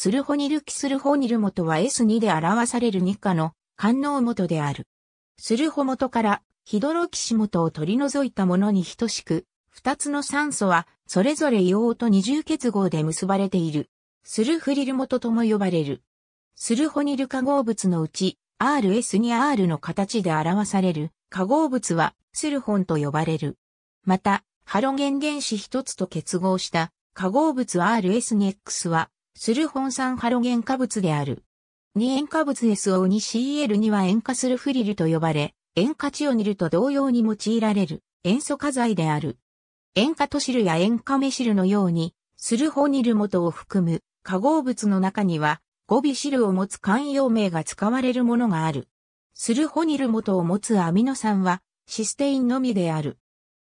スルホニルキスルホニル元は S2 で表される日課の官能元である。スルホ元からヒドロキシ元を取り除いたものに等しく、二つの酸素はそれぞれ硫黄と二重結合で結ばれている。スルフリル元とも呼ばれる。スルホニル化合物のうち RS2R の形で表される化合物はスルホンと呼ばれる。また、ハロゲン原子一つと結合した化合物 RS2X はスルホン酸ハロゲン化物である。二塩化物 s o 2 c l には塩化するフリルと呼ばれ、塩化チオニルと同様に用いられる塩素化剤である。塩化トシルや塩化メシルのように、スルホニル元を含む化合物の中には、ゴビシルを持つ慣用名が使われるものがある。スルホニル元を持つアミノ酸はシステインのみである。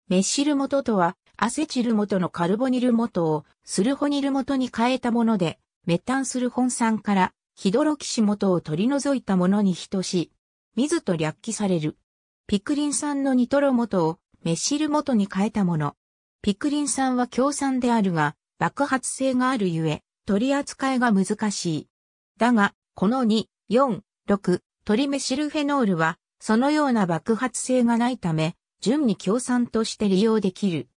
メッシル元とはアセチル元のカルボニル元をスルホニル元に変えたもので、滅ンする本酸から、ヒドロキシ元を取り除いたものに等し、水と略記される。ピクリン酸のニトロ元をメシル元に変えたもの。ピクリン酸は強酸であるが、爆発性があるゆえ、取り扱いが難しい。だが、この2、4、6、トリメシルフェノールは、そのような爆発性がないため、順に強酸として利用できる。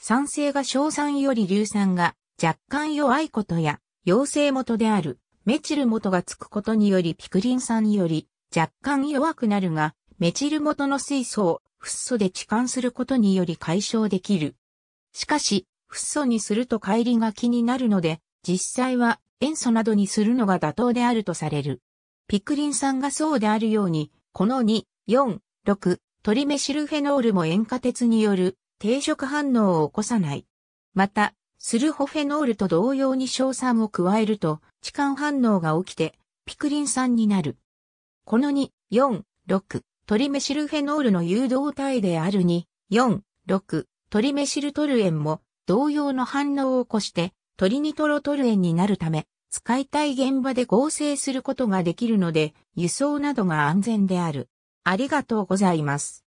酸性が硝酸より硫酸が若干弱いことや、陽性元であるメチル元がつくことによりピクリン酸により若干弱くなるが、メチル元の水素をフッ素で置換することにより解消できる。しかし、フッ素にすると帰りが気になるので、実際は塩素などにするのが妥当であるとされる。ピクリン酸がそうであるように、この2、4、6、トリメシルフェノールも塩化鉄による定食反応を起こさない。また、スルホフェノールと同様に硝酸を加えると、置換反応が起きて、ピクリン酸になる。この2、4、6、トリメシルフェノールの誘導体である2、4、6、トリメシルトルエンも同様の反応を起こしてトリニトロトルエンになるため使いたい現場で合成することができるので輸送などが安全である。ありがとうございます。